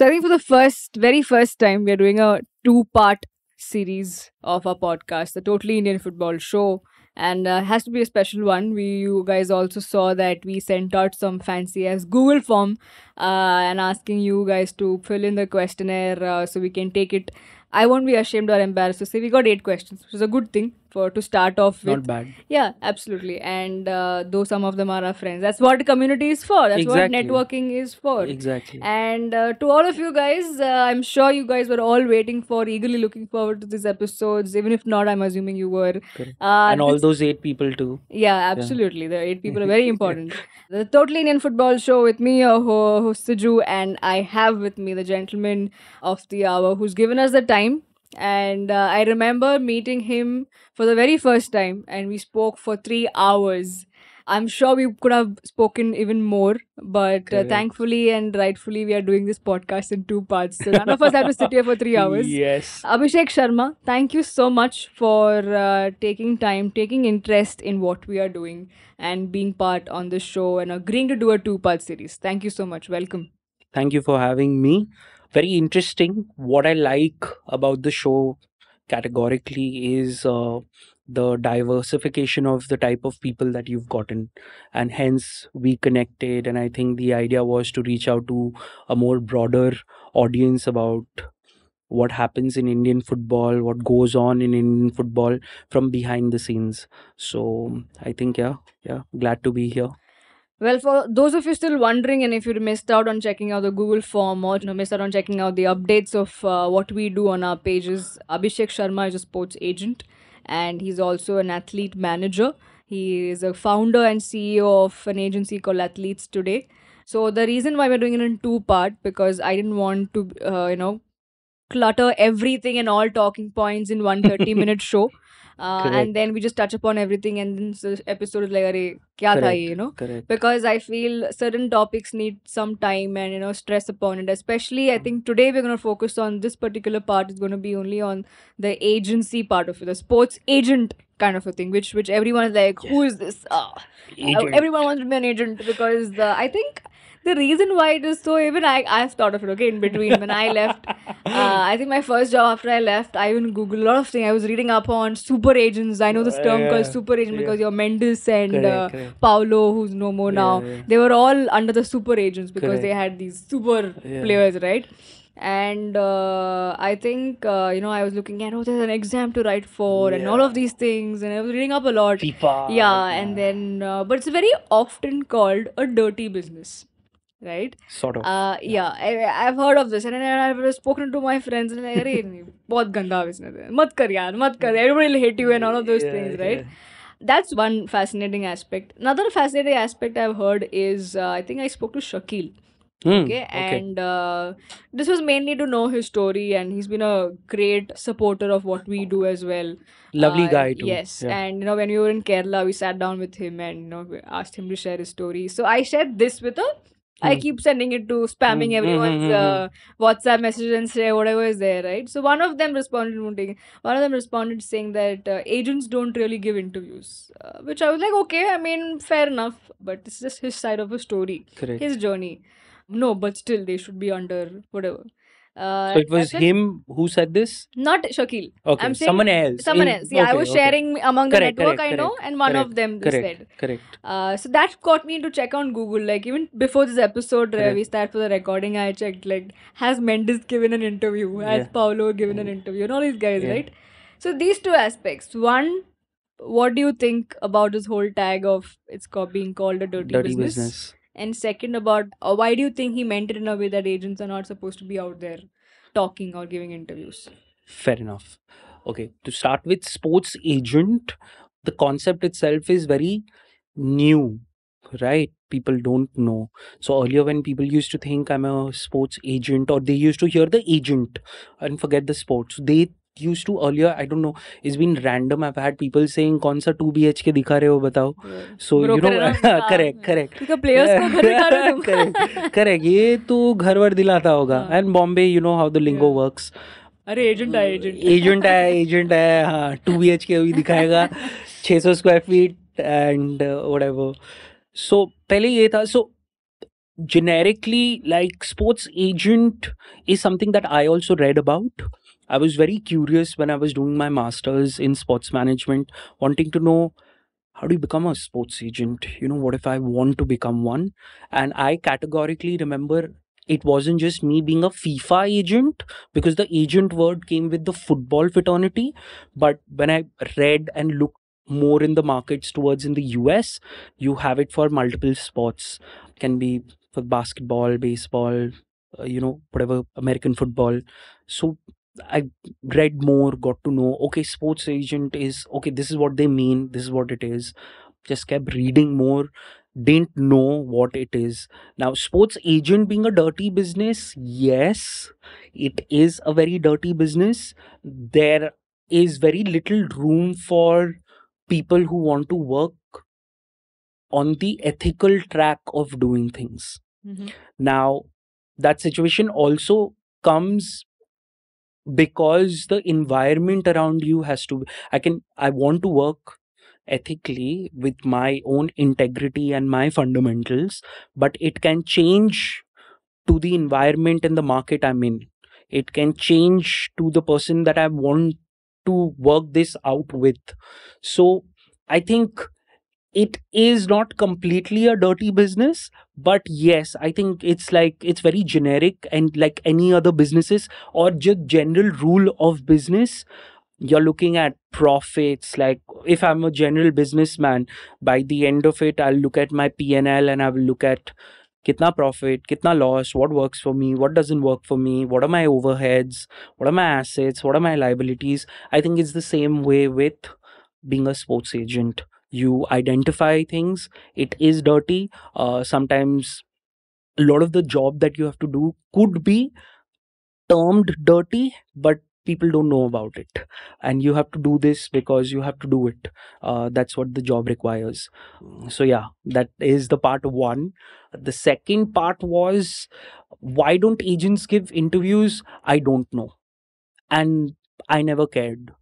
So I think for the first, very first time, we are doing a two-part series of our podcast, the Totally Indian Football Show, and uh, has to be a special one. We you guys also saw that we sent out some fancy as Google form uh, and asking you guys to fill in the questionnaire uh, so we can take it. I won't be ashamed or embarrassed to say we got eight questions, which is a good thing for to start off with. Not bad. Yeah, absolutely. And uh, though some of them are our friends, that's what community is for. That's exactly. what networking is for. Exactly. And uh, to all of you guys, uh, I'm sure you guys were all waiting for, eagerly looking forward to these episodes. Even if not, I'm assuming you were. Uh, and all those eight people too. Yeah, absolutely. Yeah. The eight people are very important. the Total Indian Football Show with me, uh, host Siju, and I have with me the gentleman of the hour who's given us the time and uh, I remember meeting him for the very first time, and we spoke for three hours. I'm sure we could have spoken even more, but uh, thankfully and rightfully, we are doing this podcast in two parts. So none of us have to sit here for three hours. Yes. Abhishek Sharma, thank you so much for uh, taking time, taking interest in what we are doing, and being part on the show and agreeing to do a two part series. Thank you so much. Welcome. Thank you for having me very interesting. What I like about the show categorically is uh, the diversification of the type of people that you've gotten and hence we connected and i think the idea was to reach out to a more broader audience about what happens in indian football what goes on in indian football from behind the scenes so i think yeah yeah glad to be here well, for those of you still wondering, and if you missed out on checking out the Google form or you know, missed out on checking out the updates of uh, what we do on our pages, Abhishek Sharma is a sports agent and he's also an athlete manager. He is a founder and CEO of an agency called Athletes Today. So, the reason why we're doing it in two part because I didn't want to, uh, you know, clutter everything and all talking points in one 30 minute show uh, and then we just touch upon everything and then this episode is like Are, kya tha ye, you know Correct. because i feel certain topics need some time and you know stress upon it especially i think today we're going to focus on this particular part is going to be only on the agency part of it the sports agent kind of a thing which which everyone is like who is this uh, everyone wants to be an agent because uh, i think the reason why it is so even I I've thought of it okay in between when I left uh, I think my first job after I left I even googled a lot of things I was reading up on super agents I know this term yeah, called super agent yeah. because your Mendes and correct, uh, correct. Paolo who's no more now yeah, they were all under the super agents because correct. they had these super players right and uh, I think uh, you know I was looking at oh there's an exam to write for yeah. and all of these things and I was reading up a lot. FIFA. Yeah, yeah. and then uh, but it's very often called a dirty business right? Sort of. Uh, yeah, I, have heard of this, and, and I've spoken to my friends, and like, "Hey, बहुत business है, मत कर यार, मत everybody will hate you and all of those yeah, things, right?" Yeah. That's one fascinating aspect. Another fascinating aspect I've heard is uh, I think I spoke to Shakil. Mm, okay? okay, and uh, this was mainly to know his story, and he's been a great supporter of what we do as well. Lovely uh, guy, too. Yes, yeah. and you know, when we were in Kerala, we sat down with him and you know, asked him to share his story. So I shared this with a I hmm. keep sending it to spamming hmm. Hmm, everyone's uh, WhatsApp messages and say whatever is there, right? So one of them responded, one of them responded saying that uh, agents don't really give interviews, uh, which I was like, okay, I mean, fair enough, but it's just his side of a story, Correct. his journey. No, but still, they should be under whatever. Uh, so it was him who said this? Not Shakil. Okay, I'm someone else. Someone else. Yeah, okay, I was okay. sharing among correct, the network correct, I know, correct, and one of them said. Correct. Uh, so that caught me to check on Google. Like even before this episode, we start for the recording. I checked like has Mendes given an interview? Has yeah. Paolo given an mm. interview? And all these guys, yeah. right? So these two aspects. One, what do you think about this whole tag of it's being called a dirty, dirty business? business and second about uh, why do you think he meant it in a way that agents are not supposed to be out there talking or giving interviews fair enough okay to start with sports agent the concept itself is very new right people don't know so earlier when people used to think i'm a sports agent or they used to hear the agent and forget the sports they used to earlier i don't know it's been random i've had people saying kaun sa 2 bhk dikha rahe ho batao yeah. so Bro, you know correct correct players ka ghar dikha rahe ho correct correct ye to ghar वर दिलाता होगा and Bombay you know how the lingo works अरे agent है agent agent है agent है हाँ to be H के अभी दिखाएगा छः सौ square feet and what so पहले ये था सो so, generically like sports agent is something that i also read about I was very curious when I was doing my master's in sports management, wanting to know how do you become a sports agent? You know, what if I want to become one? And I categorically remember it wasn't just me being a FIFA agent because the agent word came with the football fraternity. But when I read and looked more in the markets towards in the US, you have it for multiple sports. can be for basketball, baseball, uh, you know, whatever, American football. So I read more, got to know, okay, sports agent is okay, this is what they mean, this is what it is. Just kept reading more, didn't know what it is. Now, sports agent being a dirty business, yes, it is a very dirty business. There is very little room for people who want to work on the ethical track of doing things. Mm-hmm. Now, that situation also comes because the environment around you has to i can i want to work ethically with my own integrity and my fundamentals but it can change to the environment and the market i'm in it can change to the person that i want to work this out with so i think it is not completely a dirty business but yes i think it's like it's very generic and like any other businesses or just general rule of business you're looking at profits like if i'm a general businessman by the end of it i'll look at my pnl and i will look at kitna profit kitna loss what works for me what doesn't work for me what are my overheads what are my assets what are my liabilities i think it's the same way with being a sports agent you identify things it is dirty uh, sometimes a lot of the job that you have to do could be termed dirty but people don't know about it and you have to do this because you have to do it uh, that's what the job requires so yeah that is the part one the second part was why don't agents give interviews i don't know and i never cared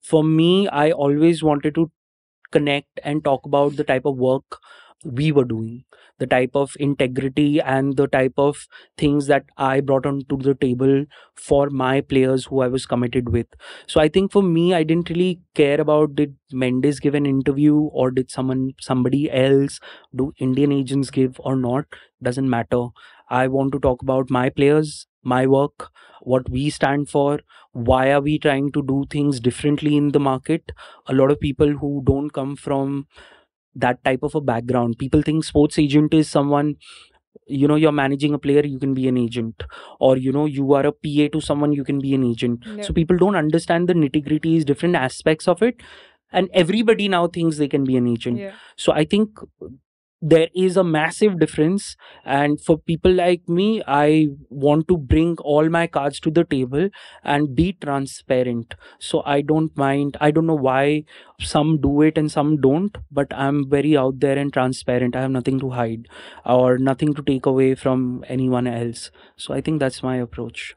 for me i always wanted to connect and talk about the type of work we were doing the type of integrity and the type of things that i brought onto the table for my players who i was committed with so i think for me i didn't really care about did mendes give an interview or did someone somebody else do indian agents give or not doesn't matter i want to talk about my players my work what we stand for why are we trying to do things differently in the market a lot of people who don't come from that type of a background people think sports agent is someone you know you're managing a player you can be an agent or you know you are a pa to someone you can be an agent yeah. so people don't understand the nitty gritties different aspects of it and everybody now thinks they can be an agent yeah. so i think there is a massive difference and for people like me i want to bring all my cards to the table and be transparent so i don't mind i don't know why some do it and some don't but i'm very out there and transparent i have nothing to hide or nothing to take away from anyone else so i think that's my approach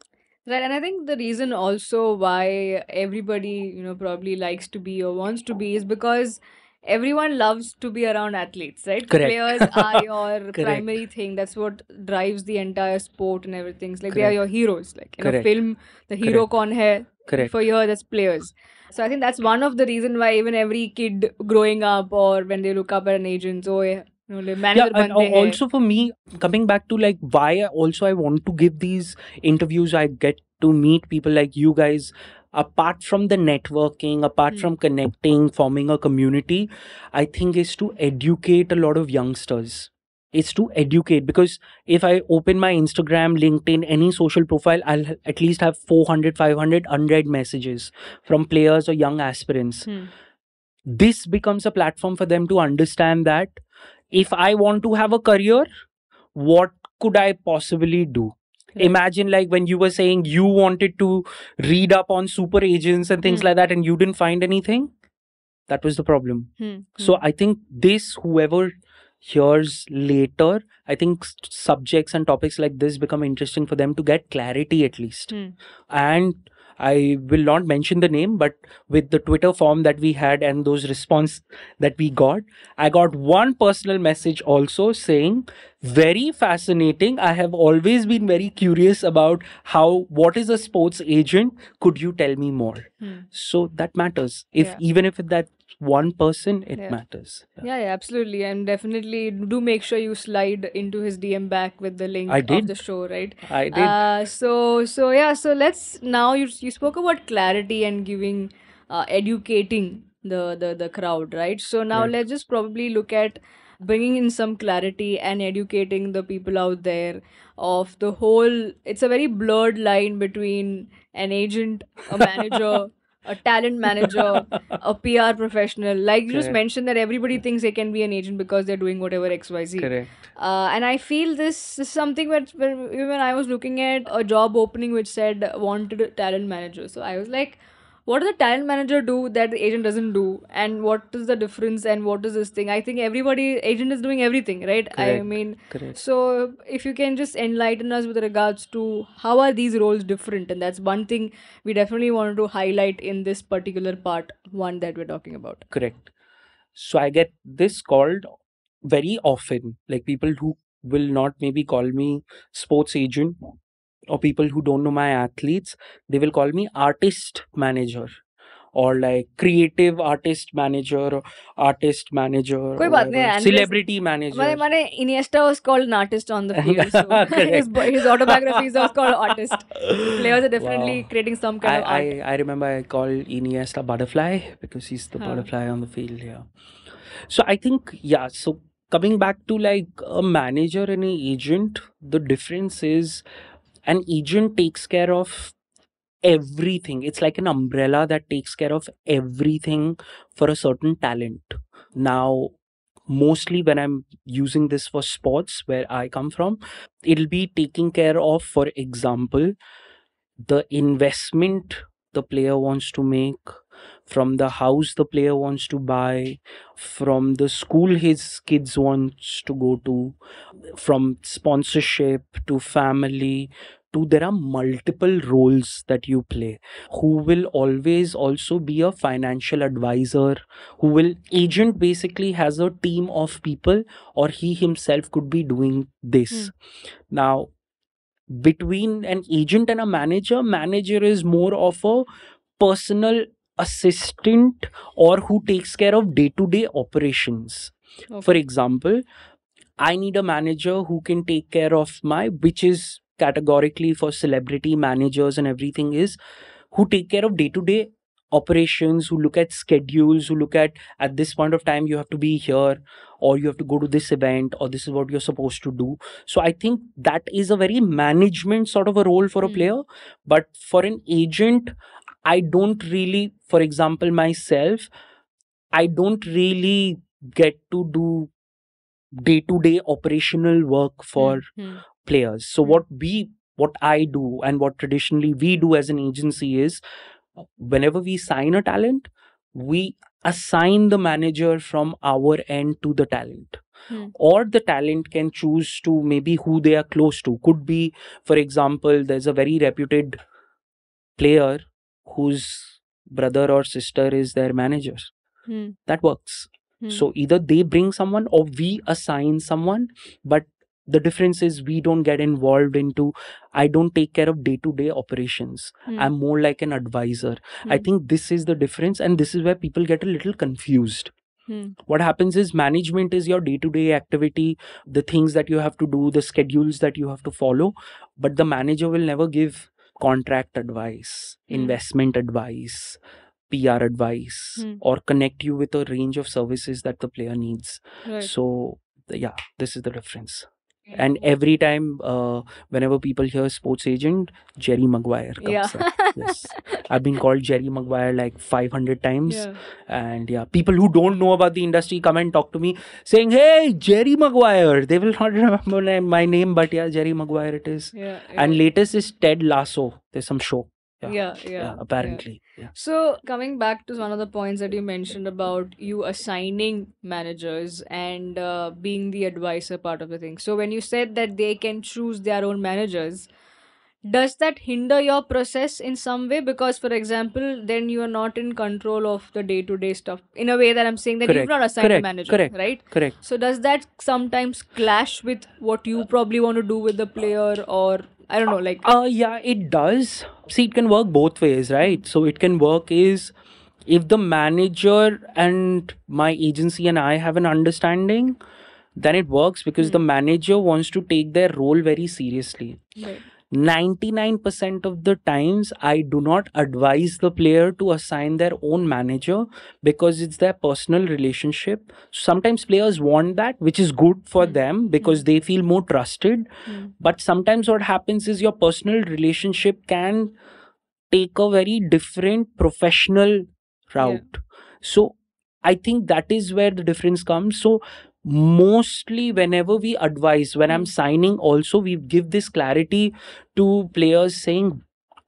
Right, and I think the reason also why everybody, you know, probably likes to be or wants to be is because everyone loves to be around athletes, right? Correct. Players are your primary thing. That's what drives the entire sport and everything. It's like Correct. they are your heroes. Like in Correct. a film, the hero con hai. Correct. For you, that's players. So I think that's one of the reason why even every kid growing up or when they look up at an agent, so oh, yeah, and also for me, coming back to like why also I want to give these interviews, I get to meet people like you guys apart from the networking apart mm. from connecting forming a community i think is to educate a lot of youngsters it's to educate because if i open my instagram linkedin any social profile i'll at least have 400 500 unread messages from players or young aspirants mm. this becomes a platform for them to understand that if i want to have a career what could i possibly do imagine like when you were saying you wanted to read up on super agents and things mm. like that and you didn't find anything that was the problem mm. so hmm. i think this whoever hears later i think subjects and topics like this become interesting for them to get clarity at least hmm. and I will not mention the name, but with the Twitter form that we had and those response that we got, I got one personal message also saying, very fascinating. I have always been very curious about how, what is a sports agent? Could you tell me more? Mm. So that matters. If yeah. even if that one person, it yeah. matters. Yeah. yeah. absolutely. And definitely do make sure you slide into his DM back with the link I did. of the show, right? I did. Uh, so, so yeah, so let's now you, you spoke about clarity and giving, uh, educating the, the, the crowd, right? So now right. let's just probably look at bringing in some clarity and educating the people out there of the whole it's a very blurred line between an agent a manager a talent manager, a PR professional. Like Correct. you just mentioned that everybody thinks they can be an agent because they're doing whatever X Y Z. Correct. Uh, and I feel this is something where, even when I was looking at a job opening which said wanted talent manager, so I was like what does the talent manager do that the agent doesn't do and what is the difference and what is this thing i think everybody agent is doing everything right Correct. i mean Correct. so if you can just enlighten us with regards to how are these roles different and that's one thing we definitely wanted to highlight in this particular part one that we're talking about correct so i get this called very often like people who will not maybe call me sports agent or people who don't know my athletes, they will call me artist manager. Or like creative artist manager, artist manager, कोई बात celebrity manager. मैंने मैंने Iniesta was called an artist on the field. his, autobiography is called artist. Players are definitely creating some kind I, of I I remember I called Iniesta butterfly because he's the butterfly on the field. Yeah. So I think yeah. So coming back to like a manager and an agent, the difference is an agent takes care of everything it's like an umbrella that takes care of everything for a certain talent now mostly when i'm using this for sports where i come from it'll be taking care of for example the investment the player wants to make from the house the player wants to buy from the school his kids wants to go to from sponsorship to family two there are multiple roles that you play who will always also be a financial advisor who will agent basically has a team of people or he himself could be doing this mm. now between an agent and a manager manager is more of a personal assistant or who takes care of day-to-day operations okay. for example i need a manager who can take care of my which is categorically for celebrity managers and everything is who take care of day to day operations who look at schedules who look at at this point of time you have to be here or you have to go to this event or this is what you're supposed to do so i think that is a very management sort of a role for a hmm. player but for an agent i don't really for example myself i don't really get to do day to day operational work hmm, for mm-hmm players. So hmm. what we what I do and what traditionally we do as an agency is uh, whenever we sign a talent, we assign the manager from our end to the talent. Hmm. Or the talent can choose to maybe who they are close to. Could be, for example, there's a very reputed player whose brother or sister is their manager. Hmm. That works. So either they bring someone or we assign someone, but the difference is we don't get involved into i don't take care of day to day operations mm. i'm more like an advisor mm. i hmm. think this is the difference and this is where people get a little confused Hmm. What happens is management is your day to day activity, the things that you have to do, the schedules that you have to follow. But the manager will never give contract advice, hmm. investment advice, PR advice, hmm. or connect you with a range of services that the player needs. Right. So, yeah, this is the difference and every time uh, whenever people hear sports agent jerry maguire comes yeah. up. yes i've been called jerry maguire like 500 times yeah. and yeah people who don't know about the industry come and talk to me saying hey jerry maguire they will not remember my name but yeah jerry maguire it is yeah, and latest is ted lasso there's some show yeah yeah, yeah apparently so coming back to one of the points that you mentioned about you assigning managers and uh, being the advisor part of the thing. So when you said that they can choose their own managers, does that hinder your process in some way because for example then you are not in control of the day to day stuff in a way that i'm saying that correct. you've not assigned correct. a manager correct right correct so does that sometimes clash with what you probably want to do with the player or I don't know, like. Uh, yeah, it does. See, it can work both ways, right? So it can work is if the manager and my agency and I have an understanding, then it works because mm. the manager wants to take their role very seriously. Right. 99% of the times i do not advise the player to assign their own manager because it's their personal relationship sometimes players want that which is good for mm. them because mm. they feel more trusted mm. but sometimes what happens is your personal relationship can take a very different professional route yeah. so i think that is where the difference comes so mostly whenever we advise when i'm hmm. signing also we give this clarity to players saying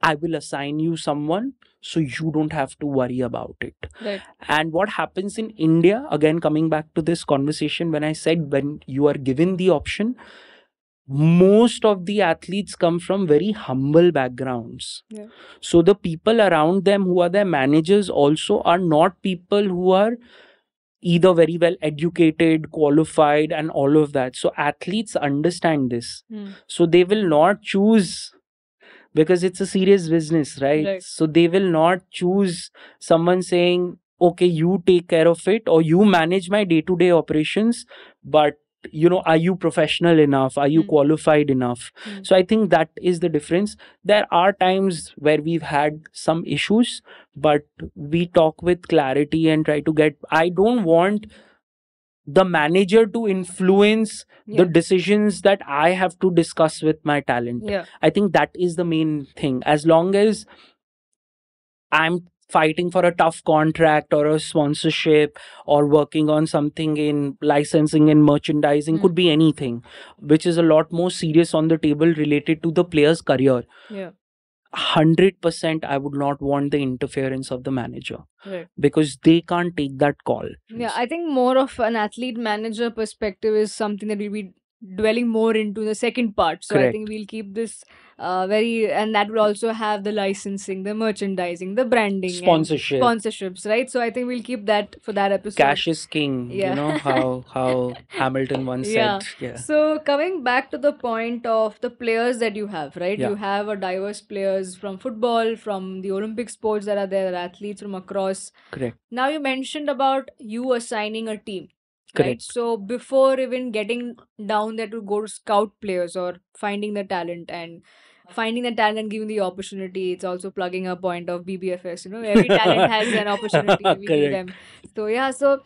i will assign you someone so you don't have to worry about it right. and what happens in india again coming back to this conversation when i said when you are given the option most of the athletes come from very humble backgrounds yeah. so the people around them who are their managers also are not people who are either very well educated, qualified, and all of that. So athletes understand this. Mm. So they will not choose because it's a serious business, right? right? So they will not choose someone saying, okay, you take care of it or you manage my day to day operations, but you know are you professional enough are you mm. qualified enough mm. so i think that is the difference there are times where we've had some issues but we talk with clarity and try to get i don't want the manager to influence yeah. the decisions that i have to discuss with my talent yeah. i think that is the main thing as long as i'm fighting for a tough contract or a sponsorship or working on something in licensing and merchandising mm. could be hmm. anything which is a lot more serious on the table related to the player's career yeah 100% i would not want the interference of the manager right. because they can't take that call yeah i think more of an athlete manager perspective is something that we dwelling more into the second part. So Correct. I think we'll keep this uh, very, and that would also have the licensing, the merchandising, the branding, sponsorship, sponsorships, right? So I think we'll keep that for that episode. Cash is king. Yeah. You know how how Hamilton once yeah. said. Yeah. So coming back to the point of the players that you have, right? Yeah. You have a diverse players from football, from the Olympic sports that are there, athletes from across. Correct. Now you mentioned about you assigning a team Correct. Right? So before even getting down there to go to scout players or finding the talent and finding the talent and giving the opportunity it's also plugging a point of bbfs you know every talent has an opportunity we give them so yeah so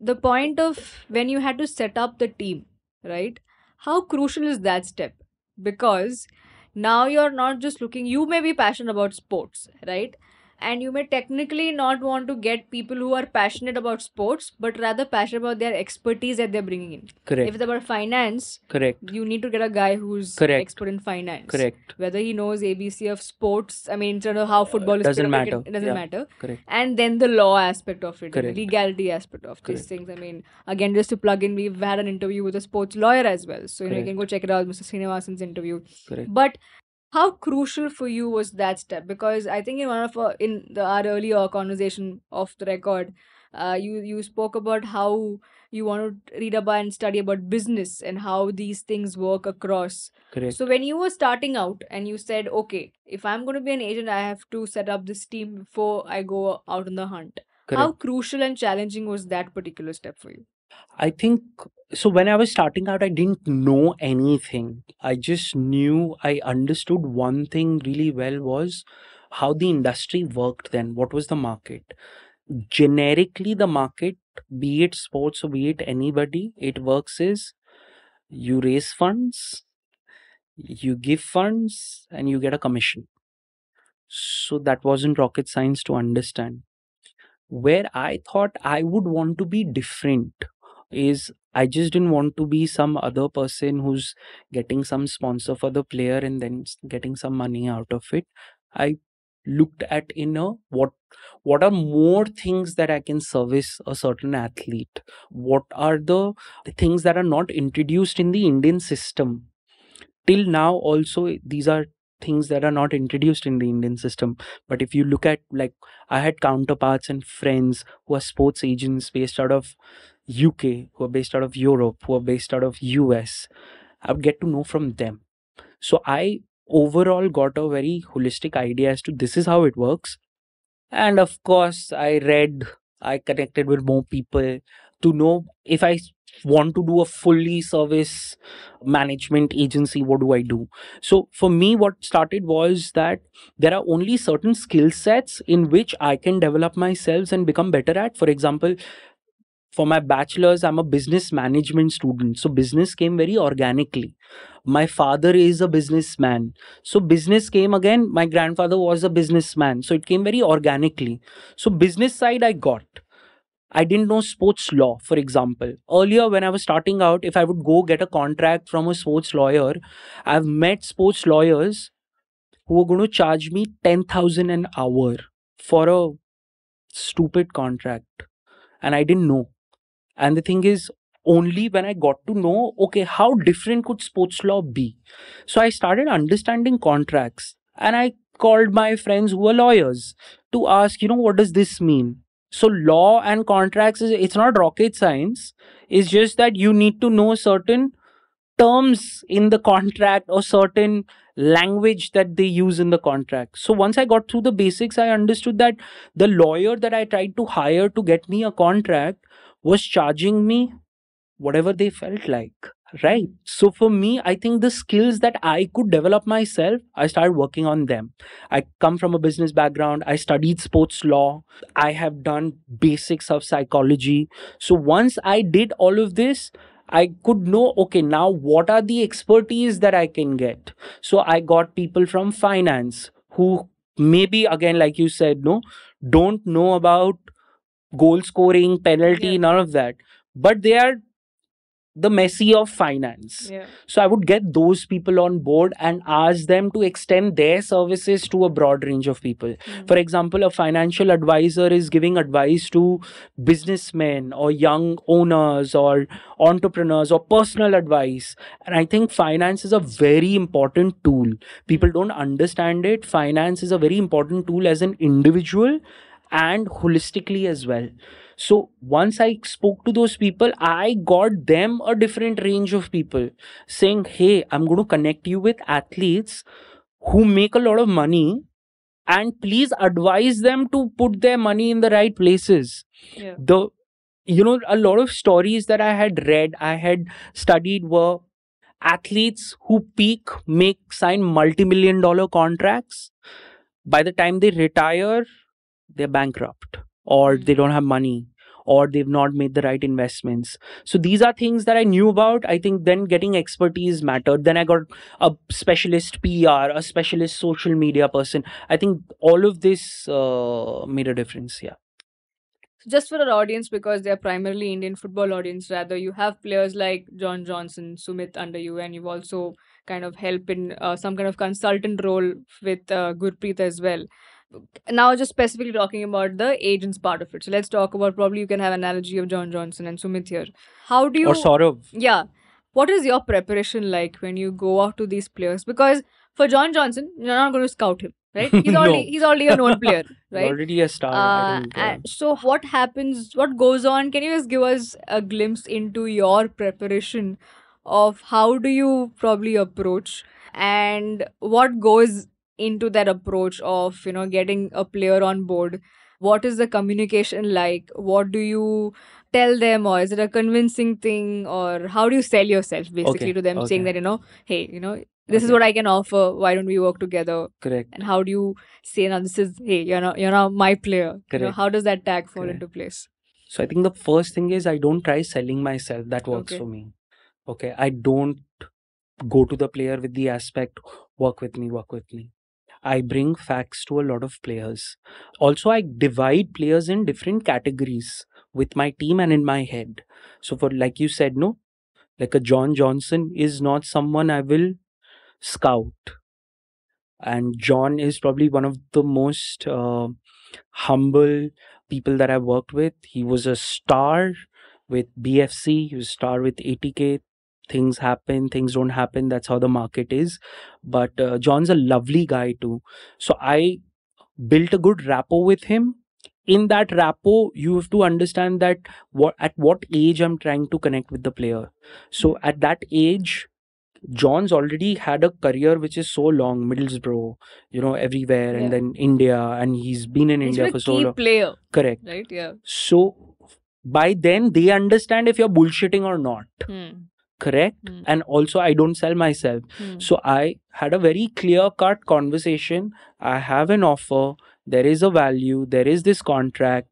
the point of when you had to set up the team right how crucial is that step because now you're not just looking you may be passionate about sports right and you may technically not want to get people who are passionate about sports but rather passionate about their expertise that they're bringing in correct if it's about finance correct you need to get a guy who's correct expert in finance correct whether he knows abc of sports i mean terms of how uh, football uh, is doesn't matter it, it doesn't yeah. matter correct and then the law aspect of it correct. the legality aspect of correct. these things i mean again just to plug in we've had an interview with a sports lawyer as well so you, know, you can go check it out mr srinivasan's interview correct. but how crucial for you was that step? Because I think in one of our, in the, our earlier conversation off the record, uh, you you spoke about how you want to read about and study about business and how these things work across. Correct. So when you were starting out and you said, okay, if I'm going to be an agent, I have to set up this team before I go out on the hunt. Correct. How crucial and challenging was that particular step for you? I think so when I was starting out, I didn't know anything. I just knew I understood one thing really well was how the industry worked then, what was the market. Generically, the market, be it sports or be it anybody, it works is you raise funds, you give funds, and you get a commission. So that wasn't rocket science to understand. Where I thought I would want to be different is I just didn't want to be some other person who's getting some sponsor for the player and then getting some money out of it. I looked at in a what what are more things that i can service a certain athlete what are the, the things that are not introduced in the indian system till now also these are things that are not introduced in the Indian system. But if you look at like I had counterparts and friends who are sports agents based out of UK, who are based out of Europe, who are based out of US, I would get to know from them. So I overall got a very holistic idea as to this is how it works. And of course, I read, I connected with more people to know if I want to do a fully service management agency what do i do so for me what started was that there are only certain skill sets in which i can develop myself and become better at for example for my bachelor's i'm a business management student so business came very organically my father is a businessman so business came again my grandfather was a businessman so it came very organically so business side i got I didn't know sports law, for example. Earlier, when I was starting out, if I would go get a contract from a sports lawyer, I've met sports lawyers who were going to charge me 10,000 an hour for a stupid contract. And I didn't know. And the thing is, only when I got to know, okay, how different could sports law be? So I started understanding contracts and I called my friends who were lawyers to ask, you know, what does this mean? so law and contracts is it's not rocket science it's just that you need to know certain terms in the contract or certain language that they use in the contract. So once I got through the basics, I understood that the lawyer that I tried to hire to get me a contract was charging me whatever they felt like right so for me i think the skills that i could develop myself i started working on them i come from a business background i studied sports law i have done basics of psychology so once i did all of this i could know okay now what are the expertise that i can get so i got people from finance who maybe again like you said no don't know about goal scoring penalty yeah. none of that but they are the messy of finance. Yeah. So I would get those people on board and ask them to extend their services to a broad range of people. Mm-hmm. For example, a financial advisor is giving advice to businessmen or young owners or entrepreneurs or personal advice. And I think finance is a very important tool. People mm. don't understand it. Finance is a very important tool as an individual and holistically as well. So once I spoke to those people, I got them a different range of people saying, Hey, I'm going to connect you with athletes who make a lot of money and please advise them to put their money in the right places. Yeah. The you know, a lot of stories that I had read, I had studied were athletes who peak make sign multi-million dollar contracts by the time they retire they're bankrupt or they don't have money or they've not made the right investments. So these are things that I knew about. I think then getting expertise mattered. Then I got a specialist PR, a specialist social media person. I think all of this uh, made a difference. Yeah. Just for our audience, because they're primarily Indian football audience, rather, you have players like John Johnson, Sumit under you, and you've also kind of helped in uh, some kind of consultant role with uh, Gurpreet as well now just specifically talking about the agents part of it. So let's talk about probably you can have analogy of John Johnson and Sumit here. How do you or Saurav? Yeah, what is your preparation like when you go out to these players? Because for John Johnson, you're not going to scout him, right? He's already no. he's already a known player, right? already a star. Uh, so what happens? What goes on? Can you just give us a glimpse into your preparation of how do you probably approach and what goes into that approach of you know getting a player on board what is the communication like what do you tell them or is it a convincing thing or how do you sell yourself basically okay. to them okay. saying that you know hey you know this okay. is what I can offer. Why don't we work together? Correct. And how do you say now this is hey, you're not you're not my player. Correct. You know, how does that tag fall Correct. into place? So I think the first thing is I don't try selling myself. That works okay. for me. Okay. I don't go to the player with the aspect, work with me, work with me. I bring facts to a lot of players. Also, I divide players in different categories with my team and in my head. So, for like you said, no, like a John Johnson is not someone I will scout. And John is probably one of the most uh, humble people that I've worked with. He was a star with BFC, he was a star with ATK, things happen things don't happen that's how the market is but uh, john's a lovely guy too so i built a good rapport with him in that rapport you have to understand that what at what age i'm trying to connect with the player so at that age john's already had a career which is so long middlesbrough you know everywhere yeah. and then india and he's been in he's india for so long player correct right yeah so by then they understand if you're bullshitting or not hmm correct mm. and also i don't sell myself mm. so i had a very clear cut conversation i have an offer there is a value there is this contract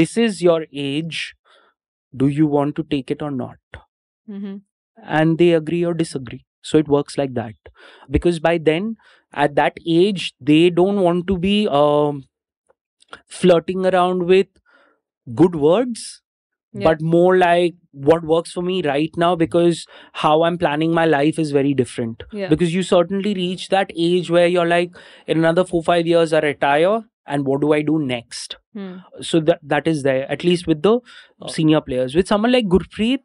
this is your age do you want to take it or not mm-hmm. and they agree or disagree so it works like that because by then at that age they don't want to be um, flirting around with good words yeah. but more like what works for me right now because how I'm planning my life is very different. Yeah. Because you certainly reach that age where you're like, in another four, five years, I retire and what do I do next? Hmm. So that that is there at least with the oh. senior players. With someone like Gurpreet,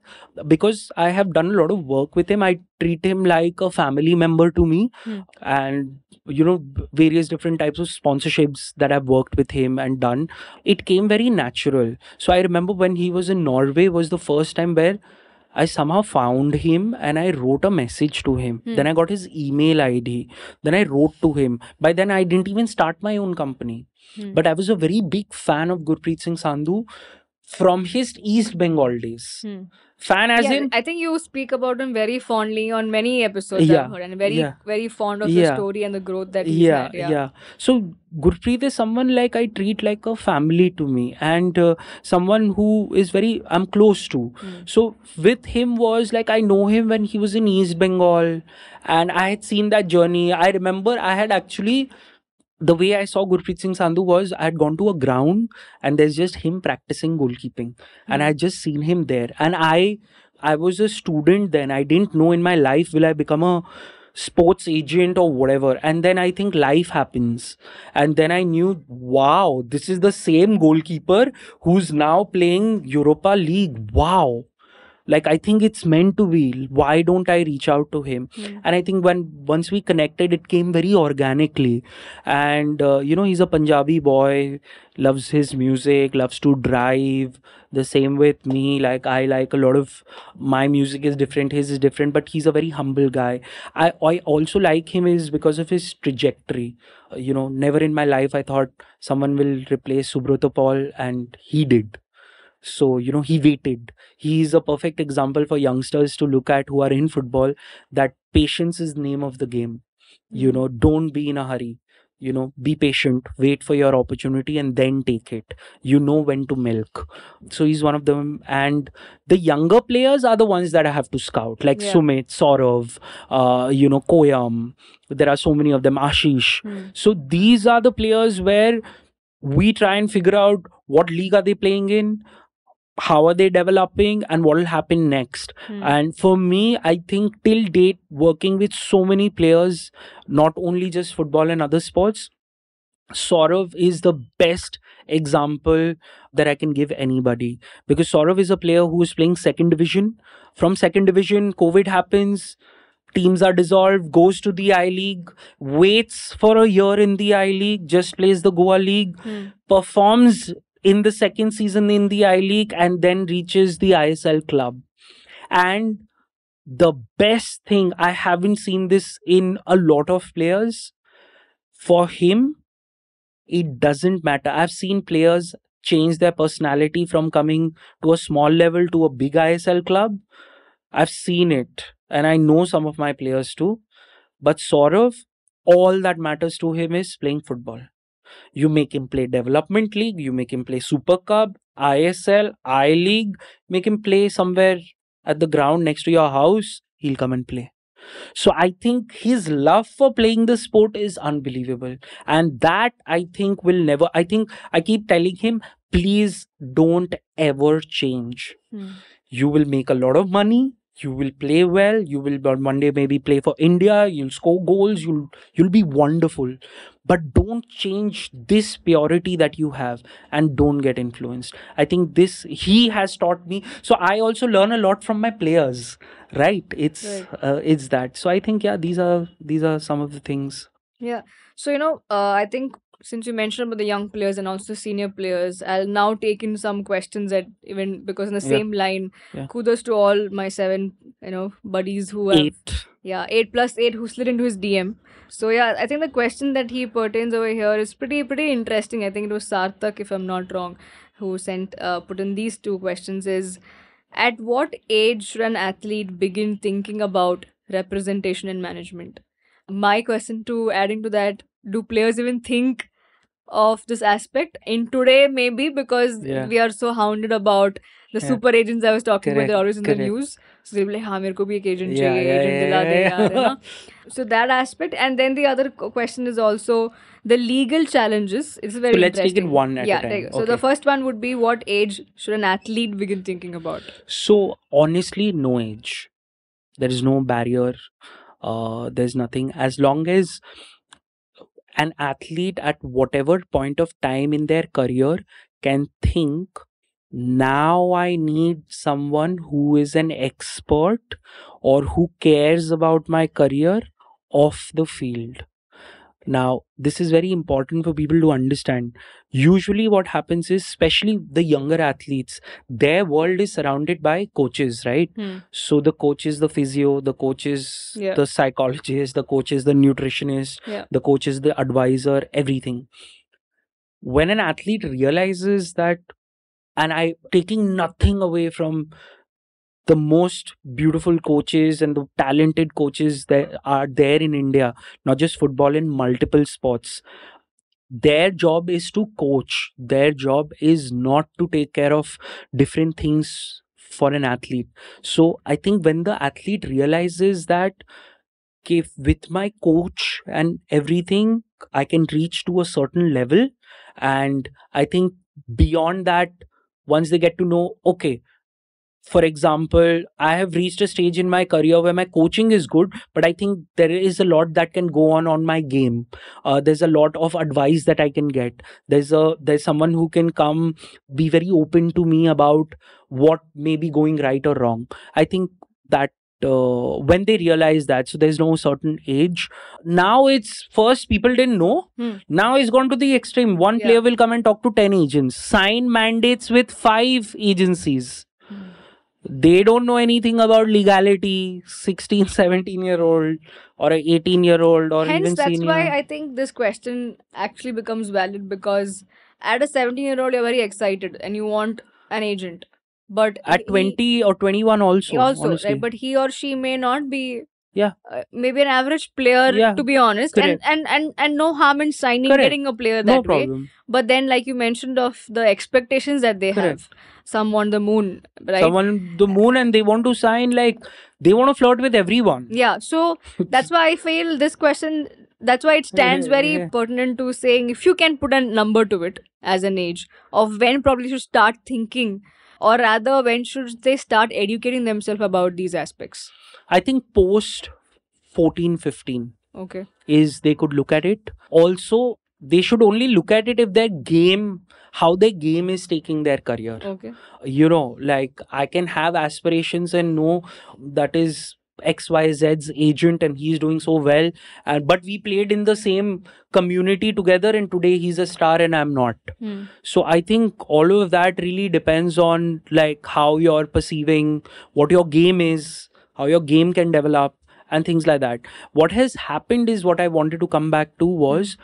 because I have done a lot of work with him, I treat him like a family member to me, hmm. and you know various different types of sponsorships that I've worked with him and done. It came very natural. So I remember when he was in Norway was the first time where I somehow found him and I wrote a message to him. Hmm. Then I got his email ID. Then I wrote to him. By then, I didn't even start my own company. Hmm. But I was a very big fan of Gurpreet Singh Sandhu from his East Bengal days. Hmm. Fan as yeah, in I think you speak about him very fondly on many episodes yeah, I've heard and very yeah. very fond of yeah. the story and the growth that he's yeah, had. Yeah. yeah. So Gurpreet is someone like I treat like a family to me and uh, someone who is very I'm close to. Mm. So with him was like I know him when he was in East Bengal and I had seen that journey. I remember I had actually the way I saw Gurpreet Singh Sandhu was I had gone to a ground and there's just him practicing goalkeeping, mm-hmm. and I had hmm. just seen him there. And I, I was a student then. I didn't know in my life will I become a sports agent or whatever. And then I think life happens, and then I knew, wow, this is the same goalkeeper who's now playing Europa League. Wow, like i think it's meant to be why don't i reach out to him mm. and i think when once we connected it came very organically and uh, you know he's a punjabi boy loves his music loves to drive the same with me like i like a lot of my music is different his is different but he's a very humble guy i i also like him is because of his trajectory uh, you know never in my life i thought someone will replace subroto paul and he did so, you know, he waited. He is a perfect example for youngsters to look at who are in football that patience is the name of the game. You hmm. know, don't be in a hurry. You know, be patient, wait for your opportunity and then take it. You know when to milk. So he's one of them. And the younger players are the ones that I have to scout, like yeah. Sumit, Saurav, uh, you know, Koyam. There are so many of them, Ashish. mm So these are the players where we try and figure out what league are they playing in how are they developing and what will happen next mm. and for me i think till date working with so many players not only just football and other sports sorov is the best example that I can give anybody because sorov is a player who is playing second division. From second division, COVID happens, teams are dissolved, goes to the I League, waits for a year in the I League, just plays the Goa League, mm. performs in the second season in the I League and then reaches the ISL club. And the best thing, I haven't seen this in a lot of players. For him, it doesn't matter. I've seen players change their personality from coming to a small level to a big ISL club. I've seen it and I know some of my players too. But Saurav, all that matters to him is playing football. You make him play development league, you make him play Super cub, ISL, I League, make him play somewhere at the ground next to your house, he'll come and play. So I think his love for playing the sport is unbelievable. And that I think will never, I think I keep telling him, please don't ever change. Mm. You will make a lot of money you will play well you will one day maybe play for india you'll score goals you'll you'll be wonderful but don't change this purity that you have and don't get influenced i think this he has taught me so i also learn a lot from my players right it's right. Uh, it's that so i think yeah these are these are some of the things yeah so you know uh, i think since you mentioned about the young players and also senior players, I'll now take in some questions that even because in the same yeah. line, yeah. kudos to all my seven, you know, buddies who have eight. yeah eight plus eight who slid into his DM. So yeah, I think the question that he pertains over here is pretty pretty interesting. I think it was Sarthak, if I'm not wrong, who sent uh, put in these two questions. Is at what age should an athlete begin thinking about representation and management? My question to adding to that do players even think of this aspect in today maybe because yeah. we are so hounded about the yeah. super agents I was talking Correct. about they're always in Correct. the news so they'll be like हाँ मेरे bhi agent yeah, yeah, agent दिला दे so that aspect and then the other question is also the legal challenges it's very so let's take it one at yeah, a time okay. so the first one would be what age should an athlete begin thinking about so honestly no age there is no barrier uh, there's nothing as long as an athlete at whatever point of time in their career can think now I need someone who is an expert or who cares about my career off the field. Now, this is very important for people to understand. Usually, what happens is, especially the younger athletes, their world is surrounded by coaches, right? Mm. So, the coaches, the physio, the coaches, yeah. the psychologist, the coaches, the nutritionist, yeah. the coaches, the advisor, everything. When an athlete realizes that, and I taking nothing away from the most beautiful coaches and the talented coaches that are there in India, not just football, in multiple sports. Their job is to coach, their job is not to take care of different things for an athlete. So I think when the athlete realizes that if with my coach and everything, I can reach to a certain level. And I think beyond that, once they get to know, okay, for example i have reached a stage in my career where my coaching is good but i think there is a lot that can go on on my game uh, there's a lot of advice that i can get there's a there's someone who can come be very open to me about what may be going right or wrong i think that uh, when they realize that so there's no certain age now it's first people didn't know hmm. now it's gone to the extreme one yeah. player will come and talk to 10 agents sign mandates with five agencies they don't know anything about legality 16 17 year old or an 18 year old or hence even that's why i think this question actually becomes valid because at a 17 year old you're very excited and you want an agent but at he, 20 or 21 also also right but he or she may not be yeah uh, maybe an average player yeah. to be honest and, and and and no harm in signing Correct. getting a player that no problem. way but then like you mentioned of the expectations that they Correct. have some want the moon right someone the moon and they want to sign like they want to flirt with everyone yeah so that's why i feel this question that's why it stands very yeah. pertinent to saying if you can put a number to it as an age of when probably should start thinking or rather when should they start educating themselves about these aspects I think post 14, 15 okay. is they could look at it. Also, they should only look at it if their game how their game is taking their career okay you know like i can have aspirations and know that is xyz's agent and he's doing so well and but we played in the same community together and today he's a star and i'm not hmm. so i think all of that really depends on like how you're perceiving what your game is how your game can develop and things like that what has happened is what i wanted to come back to was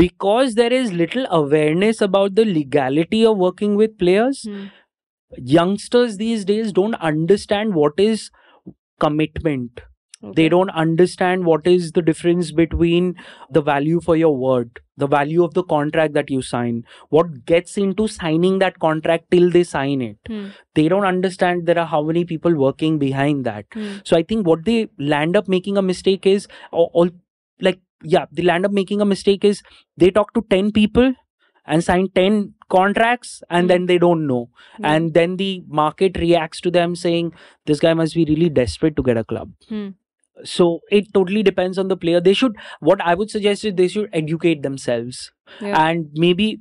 because there is little awareness about the legality of working with players mm. youngsters these days don't understand what is commitment okay. they don't understand what is the difference between the value for your word the value of the contract that you sign what gets into signing that contract till they sign it mm. they don't understand there are how many people working behind that mm. so i think what they land up making a mistake is all, all like yeah they land up making a mistake is they talk to 10 people and sign 10 contracts and mm. then they don't know mm. and then the market reacts to them saying this guy must be really desperate to get a club mm so it totally depends on the player they should what i would suggest is they should educate themselves yeah. and maybe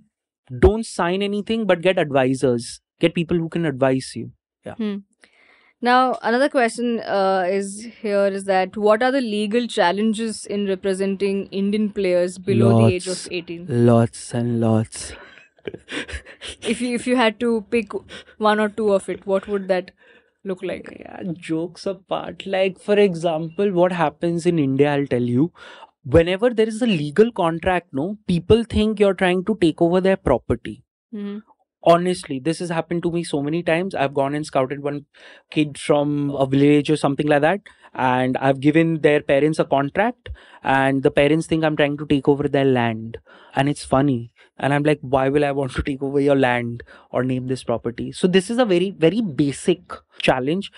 don't sign anything but get advisors get people who can advise you yeah hmm. now another question uh, is here is that what are the legal challenges in representing indian players below lots, the age of 18 lots and lots if you if you had to pick one or two of it what would that look like? Yeah, jokes apart. Like, for example, what happens in India, I'll tell you. Whenever there is a legal contract, no, people think you're trying to take over their property. Mm-hmm honestly this has happened to me so many times i've gone and scouted one kid from a village or something like that and i've given their parents a contract and the parents think i'm trying to take over their land and it's funny and i'm like why will i want to take over your land or name this property so this is a very very basic challenge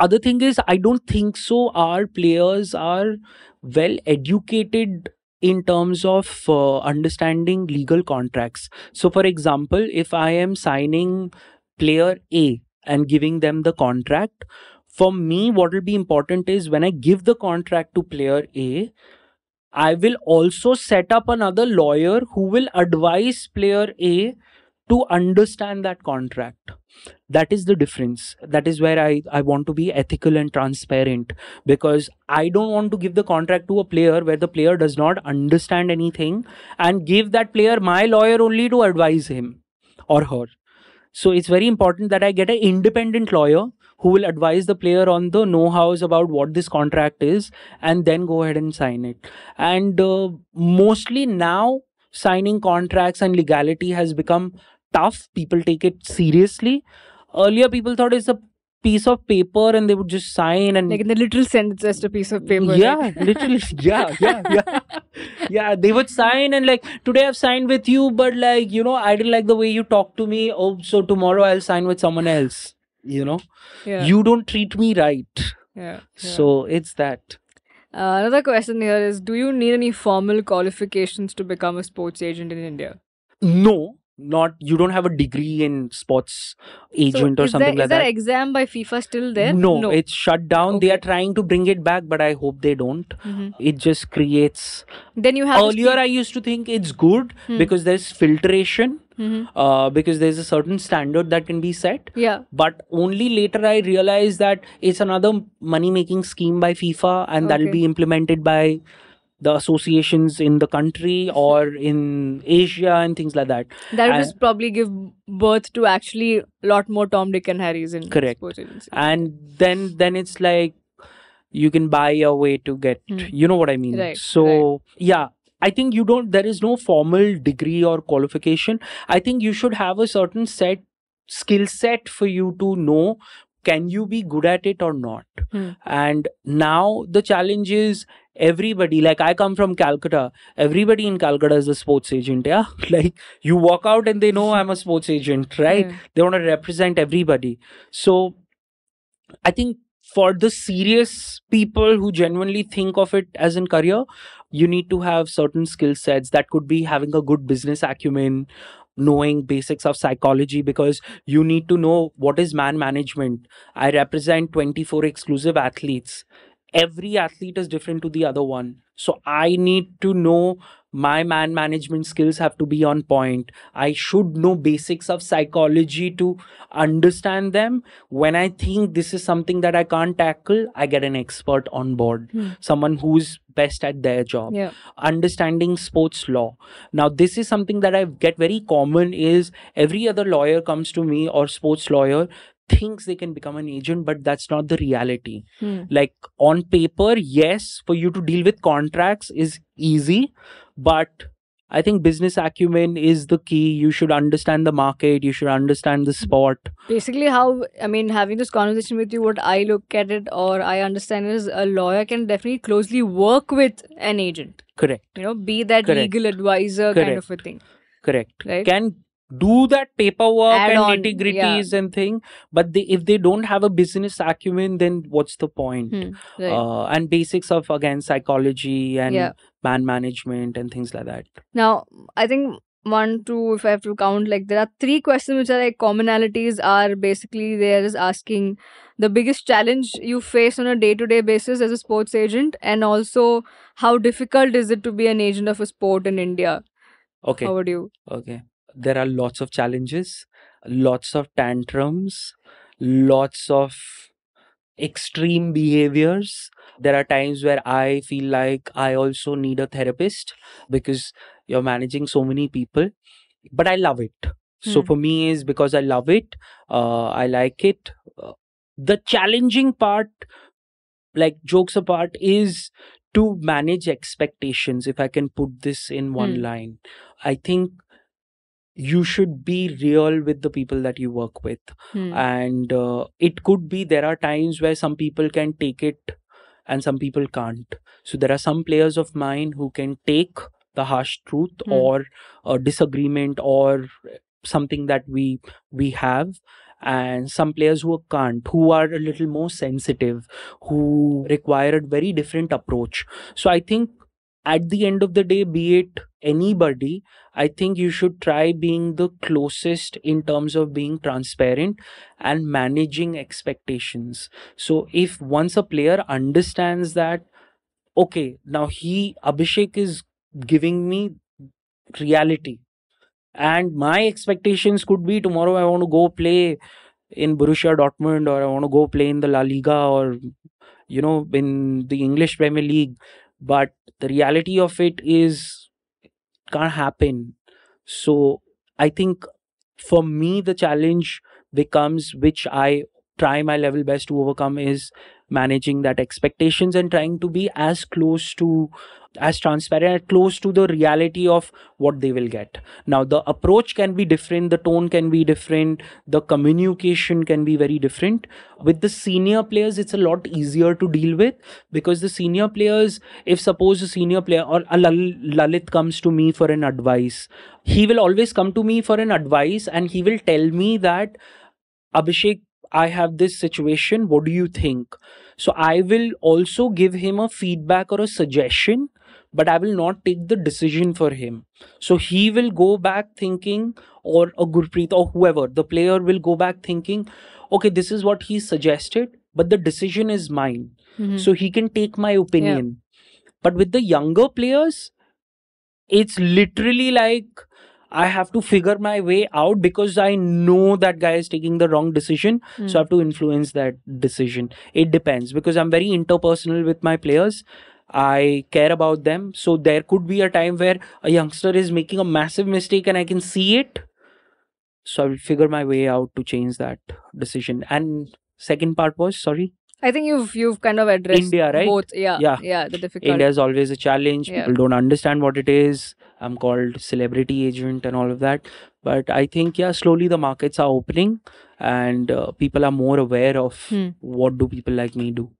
other thing is i don't think so our players are well educated in terms of uh, understanding legal contracts. So, for example, if I am signing player A and giving them the contract, for me, what will be important is when I give the contract to player A, I will also set up another lawyer who will advise player A to understand that contract that is the difference that is where i i want to be ethical and transparent because i don't want to give the contract to a player where the player does not understand anything and give that player my lawyer only to advise him or her so it's very important that i get an independent lawyer who will advise the player on the know-hows about what this contract is and then go ahead and sign it and uh, mostly now signing contracts and legality has become tough people take it seriously earlier people thought it's a piece of paper and they would just sign and like in the literal sense it's just a piece of paper yeah right? literally yeah yeah yeah yeah they would sign and like today i've signed with you but like you know i didn't like the way you talk to me oh so tomorrow i'll sign with someone else you know yeah. you don't treat me right yeah, yeah. so it's that uh, another question here is do you need any formal qualifications to become a sports agent in india no not you don't have a degree in sports agent so or something there, like that. Is there exam by FIFA still there? No, no. it's shut down. Okay. They are trying to bring it back, but I hope they don't. Mm-hmm. It just creates. Then you have earlier. I used to think it's good hmm because there's filtration. Mm-hmm. Uh, because there's a certain standard that can be set. Yeah. But only later I realized that it's another money making scheme by FIFA and okay. that'll be implemented by the associations in the country or in Asia and things like that. That and, would probably give birth to actually a lot more Tom, Dick, and Harrys in correct. sports agency. And then then it's like you can buy a way to get. Hmm. You know what I mean. Right, so right. yeah. I think you don't, there is no formal degree or qualification. I think you should have a certain set skill set for you to know can you be good at it or not? Hmm. And now the challenge is everybody, like I come from Calcutta, everybody in Calcutta is a sports agent. Yeah. Like you walk out and they know I'm a sports agent, right? Hmm. They want to represent everybody. So I think for the serious people who genuinely think of it as a career, you need to have certain skill sets that could be having a good business acumen, knowing basics of psychology because you need to know what is man management i represent 24 exclusive athletes every athlete is different to the other one. So I need to know my man management skills have to be on point. I should know basics of psychology to understand them. When I think this is something that I can't tackle, I get an expert on board, hmm. someone who's best at their job. Yeah. Understanding sports law. Now, this is something that I get very common is every other lawyer comes to me or sports lawyer thinks they can become an agent but that's not the reality hmm. like on paper yes for you to deal with contracts is easy but i think business acumen is the key you should understand the market you should understand the spot basically how i mean having this conversation with you what i look at it or i understand is a lawyer can definitely closely work with an agent correct you know be that correct. legal advisor correct. kind of a thing correct right? can do that paperwork Add and nitty-gritties yeah. and thing but they, if they don't have a business acumen then what's the point hmm, right. uh, and basics of again psychology and yeah. man management and things like that now i think one two if i have to count like there are three questions which are like commonalities are basically they're just asking the biggest challenge you face on a day-to-day basis as a sports agent and also how difficult is it to be an agent of a sport in india okay how would you okay there are lots of challenges, lots of tantrums, lots of extreme behaviors. There are times where I feel like I also need a therapist because you're managing so many people, but I love it. So hmm. for me is because I love it, uh, I like it. Uh, the challenging part, like jokes apart, is to manage expectations. If I can put this in one hmm. line, I think you should be real with the people that you work with hmm. and uh, it could be there are times where some people can take it and some people can't so there are some players of mine who can take the harsh truth hmm. or a disagreement or something that we we have and some players who can't who are a little more sensitive who require a very different approach so i think at the end of the day, be it anybody, I think you should try being the closest in terms of being transparent and managing expectations. So, if once a player understands that, okay, now he, Abhishek, is giving me reality, and my expectations could be tomorrow I want to go play in Borussia Dortmund or I want to go play in the La Liga or you know in the English Premier League but the reality of it is it can't happen so i think for me the challenge becomes which i try my level best to overcome is managing that expectations and trying to be as close to as transparent as close to the reality of what they will get now the approach can be different the tone can be different the communication can be very different with the senior players it's a lot easier to deal with because the senior players if suppose a senior player or a lalit comes to me for an advice he will always come to me for an advice and he will tell me that abhishek I have this situation. What do you think? So I will also give him a feedback or a suggestion, but I will not take the decision for him. So he will go back thinking, or a Gurpreet or whoever, the player will go back thinking, okay, this is what he suggested, but the decision is mine. Mm-hmm. So he can take my opinion. Yeah. But with the younger players, it's literally like I have to figure my way out because I know that guy is taking the wrong decision. Mm. So I hmm. have to influence that decision. It depends because I'm very interpersonal with my players. I care about them. So there could be a time where a youngster is making a massive mistake and I can see it. So I will figure my way out to change that decision. And second part was sorry. I think you've you've kind of addressed India, right? Both, yeah, yeah, yeah. The difficulty. India is always a challenge. Yeah. People don't understand what it is i'm called celebrity agent and all of that but i think yeah slowly the markets are opening and uh, people are more aware of hmm. what do people like me do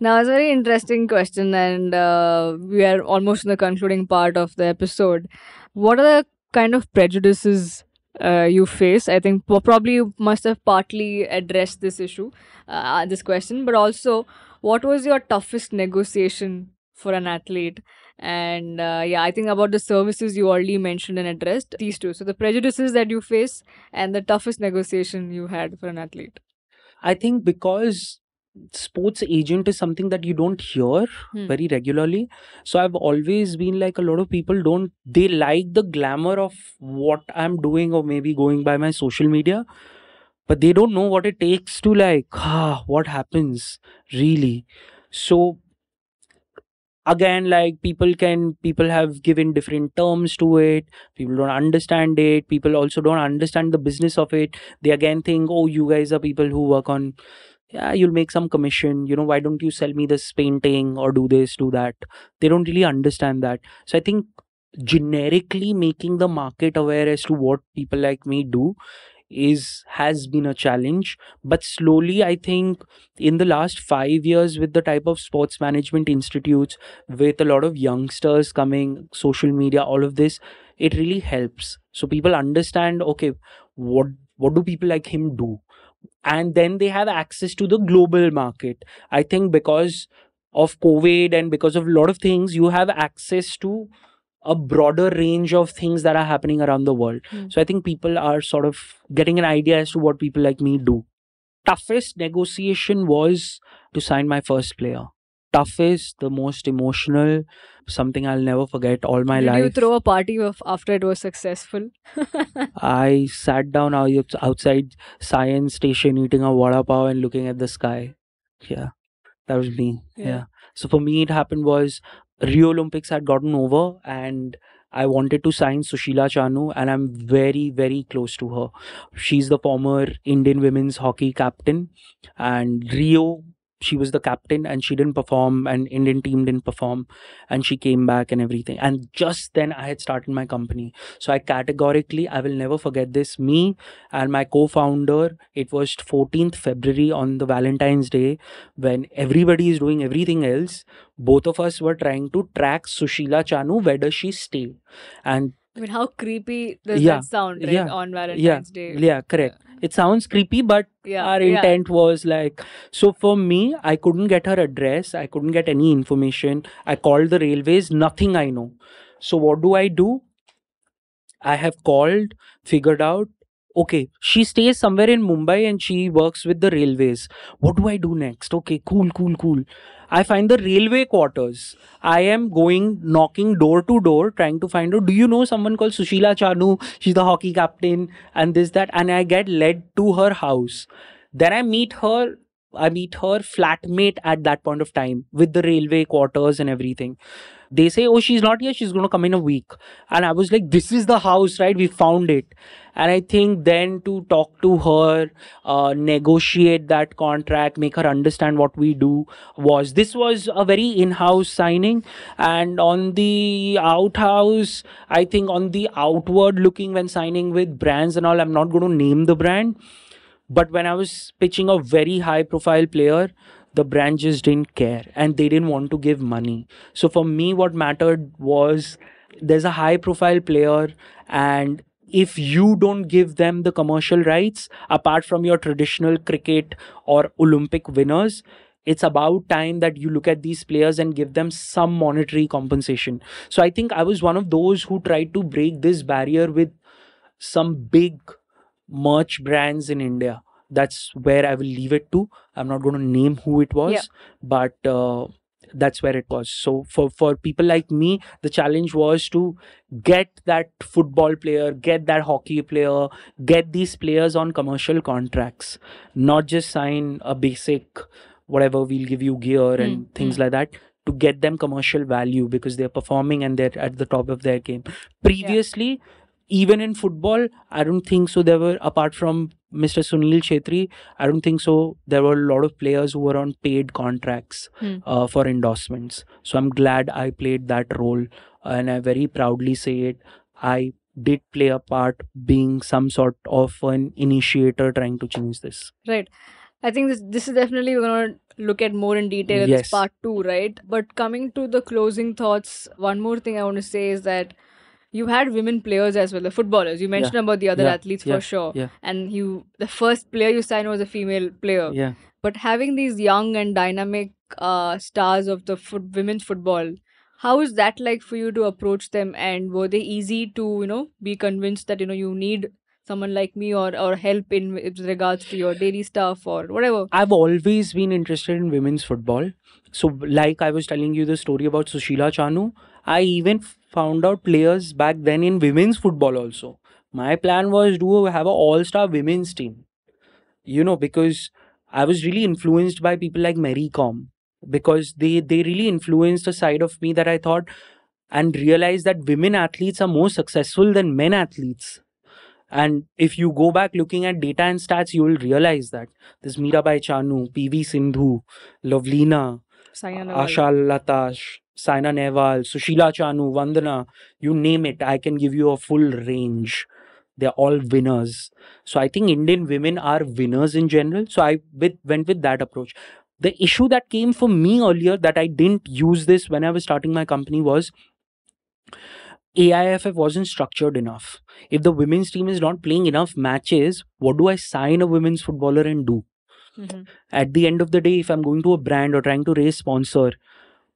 now it's a very interesting question and uh, we are almost in the concluding part of the episode what are the kind of prejudices uh, you face i think probably you must have partly addressed this issue uh, this question but also what was your toughest negotiation for an athlete and uh, yeah, I think about the services you already mentioned and addressed, these two. So the prejudices that you face and the toughest negotiation you had for an athlete. I think because sports agent is something that you don't hear hmm. very regularly so i've always been like a lot of people don't they like the glamour of what i'm doing or maybe going by my social media but they don't know what it takes to like ah, what happens really so again like people can people have given different terms to it people don't understand it people also don't understand the business of it they again think oh you guys are people who work on yeah you'll make some commission you know why don't you sell me this painting or do this do that they don't really understand that so i think generically making the market aware as to what people like me do is has been a challenge but slowly i think in the last 5 years with the type of sports management institutes with a lot of youngsters coming social media all of this it really helps so people understand okay what what do people like him do and then they have access to the global market i think because of covid and because of a lot of things you have access to a broader range of things that are happening around the world. Mm. So I think people are sort of getting an idea as to what people like me do. Toughest negotiation was to sign my first player. Toughest, the most emotional, something I'll never forget all my Did life. Did you throw a party after it was successful? I sat down outside science station eating a water power and looking at the sky. Yeah, that was me. yeah. yeah. So for me, it happened was Rio Olympics had gotten over and I wanted to sign Sushila Chanu and I'm very, very close to her. She's the former Indian women's hockey captain and Rio she was the captain and she didn't perform and indian team didn't perform and she came back and everything and just then i had started my company so i categorically i will never forget this me and my co-founder it was 14th february on the valentine's day when everybody is doing everything else both of us were trying to track sushila chanu where does she stay and I mean, how creepy does yeah, that sound, right? Yeah, on Valentine's yeah, Day. Yeah, correct it sounds creepy but yeah, our intent yeah. was like so for me i couldn't get her address i couldn't get any information i called the railways nothing i know so what do i do i have called figured out okay she stays somewhere in mumbai and she works with the railways what do i do next okay cool cool cool I find the railway quarters. I am going knocking door to door trying to find out do you know someone called Sushila Chanu? She's the hockey captain and this, that. And I get led to her house. Then I meet her. I meet her flatmate at that point of time with the railway quarters and everything. They say, oh, she's not here. She's going to come in a week. And I was like, this is the house, right? We found it. And I think then to talk to her, uh, negotiate that contract, make her understand what we do was this was a very in house signing. And on the outhouse, I think on the outward looking when signing with brands and all, I'm not going to name the brand. But when I was pitching a very high profile player, the brand just didn't care and they didn't want to give money. So for me, what mattered was there's a high profile player and if you don't give them the commercial rights apart from your traditional cricket or olympic winners it's about time that you look at these players and give them some monetary compensation so i think i was one of those who tried to break this barrier with some big merch brands in india that's where I will leave it to. I'm not going to name who it was, yeah. but uh, that's where it was. So for for people like me, the challenge was to get that football player, get that hockey player, get these players on commercial contracts, not just sign a basic whatever we'll give you gear and mm. things mm. like that to get them commercial value because they're performing and they're at the top of their game. Previously, yeah. even in football, I don't think so. There were, apart from Mr. Sunil Shetty, I don't think so. There were a lot of players who were on paid contracts mm. uh, for endorsements. So I'm glad I played that role. And I very proudly say it. I did play a part being some sort of an initiator trying to change this. Right. I think this this is definitely we're gonna look at more in detail in yes. part two, right? But coming to the closing thoughts, one more thing I want to say is that you had women players as well, the footballers. You mentioned yeah. about the other yeah. athletes for sure. And you the first player you signed was a female player. Yeah. But having these young and dynamic uh, stars of the foot, women's football, how is that like for you to approach them? And were they easy to you know be convinced that you know you need someone like me or or help in regards to your daily stuff or whatever i've always been interested in women's football so like i was telling you the story about sushila chanu i even found out players back then in women's football also. My plan was to have an all-star women's team. You know, because I was really influenced by people like Mary Com because they they really influenced a side of me that I thought and realized that women athletes are more successful than men athletes. And if you go back looking at data and stats, you will realize that this Mirabai Chanu, PV Sindhu, Lovlina, Asha Latash, Saina Nehwal, Sushila Chanu, Vandana, you name it. I can give you a full range. They're all winners. So I think Indian women are winners in general. So I with, went with that approach. The issue that came for me earlier that I didn't use this when I was starting my company was AIFF wasn't structured enough. If the women's team is not playing enough matches, what do I sign a women's footballer and do? Mm-hmm. At the end of the day, if I'm going to a brand or trying to raise sponsor,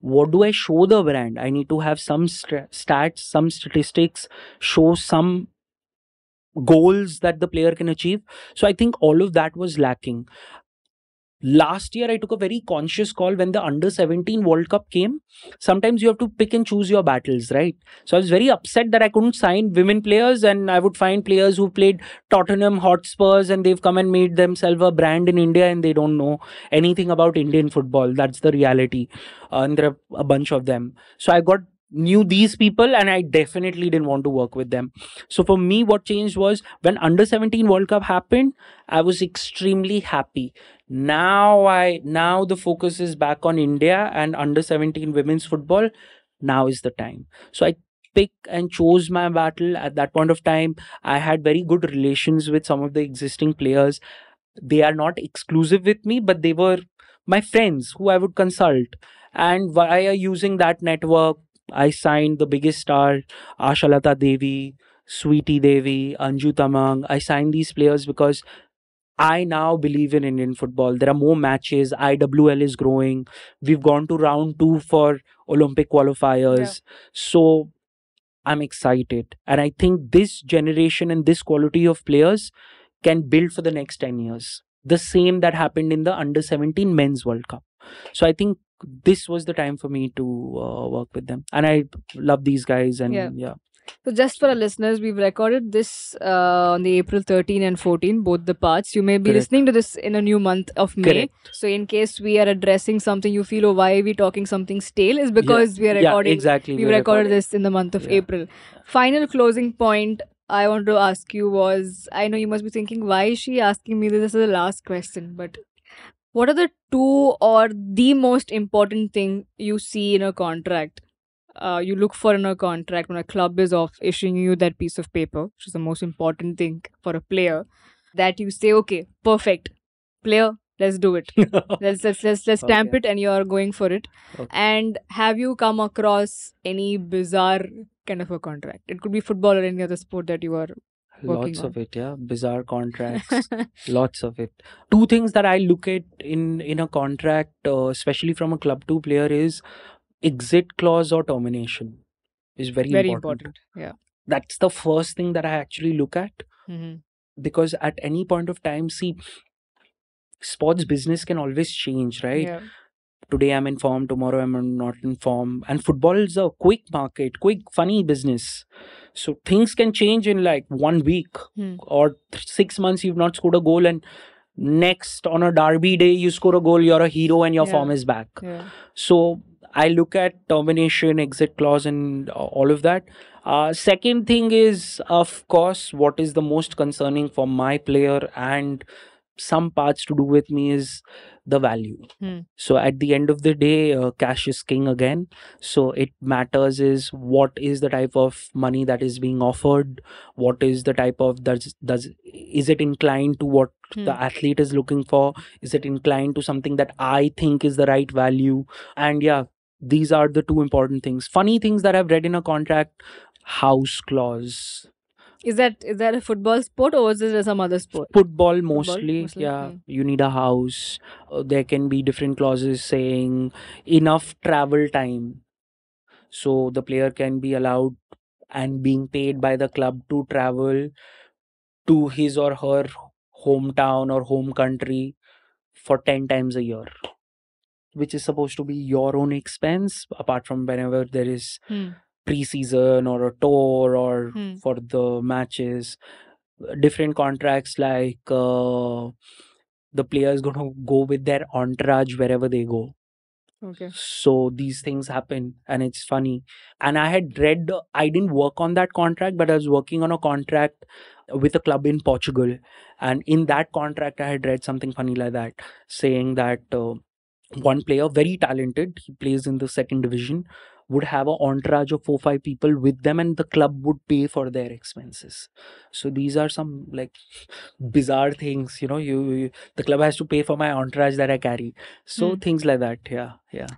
what do I show the brand? I need to have some st- stats, some statistics, show some goals that the player can achieve. So I think all of that was lacking last year I took a very conscious call when the under 17 World Cup came. Sometimes you have to pick and choose your battles, right? So I was very upset that I couldn't sign women players and I would find players who played Tottenham Hotspurs and they've come and made themselves a brand in India and they don't know anything about Indian football. That's the reality. Uh, and there are a bunch of them. So I got knew these people and I definitely didn't want to work with them. So for me, what changed was when under 17 World Cup happened, I was extremely happy. Now I now the focus is back on India and under 17 women's football. Now is the time. So I pick and chose my battle at that point of time. I had very good relations with some of the existing players. They are not exclusive with me, but they were my friends who I would consult. And via using that network, I signed the biggest star, Ashalata Devi, Sweetie Devi, Anju Tamang. I signed these players because I now believe in Indian football. There are more matches. IWL is growing. We've gone to round two for Olympic qualifiers. Yeah. So I'm excited. And I think this generation and this quality of players can build for the next 10 years. The same that happened in the under 17 men's World Cup. So I think this was the time for me to uh, work with them and i love these guys and yeah. yeah. So just for our listeners, we've recorded this uh, on the April 13 and 14, both the parts. You may be Correct. listening to this in a new month of May. Correct. So in case we are addressing something you feel, oh, why are we talking something stale? Is because yeah. we are recording. Yeah, exactly. We've we recorded recording. this in the month of yeah. April. Final closing point I want to ask you was, I know you must be thinking, why is she asking me this as the last question? But what are the two or the most important thing you see in a contract uh, you look for in a contract when a club is off issuing you that piece of paper which is the most important thing for a player that you say okay perfect player let's do it let's let's let's, let's stamp it and you're going for it okay. and have you come across any bizarre kind of a contract it could be football or any other sport that you are lots on. of it yeah bizarre contracts lots of it two things that i look at in in a contract uh, especially from a club 2 player is exit clause or termination is very very important, important. yeah that's the first thing that i actually look at mm-hmm. because at any point of time see sports business can always change right yeah today I'm in form, tomorrow I'm not in form. And football is a quick market, quick, funny business. So things can change in like one week hmm. or th- six months. You've not scored a goal, and next on a derby day you score a goal. You're a hero, and your yeah. form is back. Yeah. So I look at termination, exit clause, and uh, all of that. Uh, second thing is, of course, what is the most concerning for my player and some parts to do with me is the value. Hmm. So at the end of the day, uh, cash is king again. So it matters is what is the type of money that is being offered, what is the type of does does is it inclined to what hmm. the athlete is looking for? Is it inclined to something that I think is the right value? And yeah, these are the two important things. Funny things that I've read in a contract: house clause is that is that a football sport or is it some other sport? Football mostly. Football? mostly yeah. you need a house. Uh, there can be different clauses saying enough travel time, so the player can be allowed and being paid by the club to travel to his or her hometown or home country for 10 times a year which is supposed to be your own expense apart from whenever there is hmm preseason or a tour or hmm. for the matches different contracts like uh, the players going to go with their entourage wherever they go okay so these things happen and it's funny and i had read i didn't work on that contract but i was working on a contract with a club in portugal and in that contract i had read something funny like that saying that uh, one player very talented he plays in the second division would have an entourage of four five people with them and the club would pay for their expenses so these are some like bizarre things you know you, you the club has to pay for my entourage that i carry so hmm. things like that yeah yeah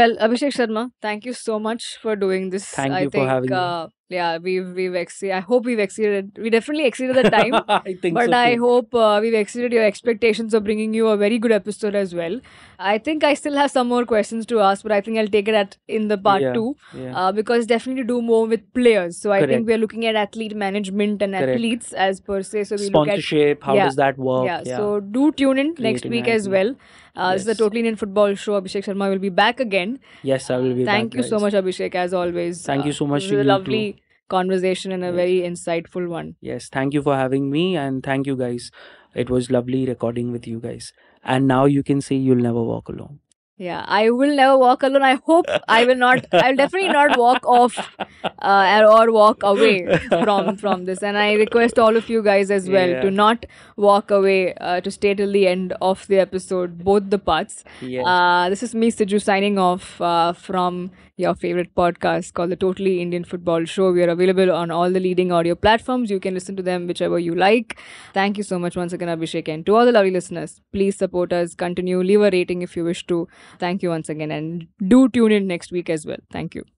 well abhishek sharma thank you so much for doing this thank you I for think, having uh, me yeah we've we've exceeded i hope we've exceeded we definitely exceeded the time i think but so i hope uh, we've exceeded your expectations of bringing you a very good episode as well i think i still have some more questions to ask but i think i'll take it at in the part yeah, 2 yeah. Uh, because definitely do more with players so Correct. i think we're looking at athlete management and Correct. athletes as per se so we sponsorship at, how yeah, does that work yeah, so do tune in Creating next week as well uh, yes. This is the Totally Indian Football Show. Abhishek Sharma will be back again. Yes, I will be Thank back, you guys. so much, Abhishek, as always. Thank you so uh, much. It was a lovely conversation and a yes. very insightful one. Yes, thank you for having me and thank you guys. It was lovely recording with you guys. And now you can say you'll never walk alone. Yeah, I will never walk alone. I hope I will not. I'll definitely not walk off uh, or walk away from from this. And I request all of you guys as well yeah. to not walk away. Uh, to stay till the end of the episode, both the parts. Yes. Uh, this is me, Siju, signing off uh, from your favorite podcast called the Totally Indian Football Show. We are available on all the leading audio platforms. You can listen to them whichever you like. Thank you so much once again, Abhishek. And to all the lovely listeners, please support us. Continue. Leave a rating if you wish to. Thank you once again. And do tune in next week as well. Thank you.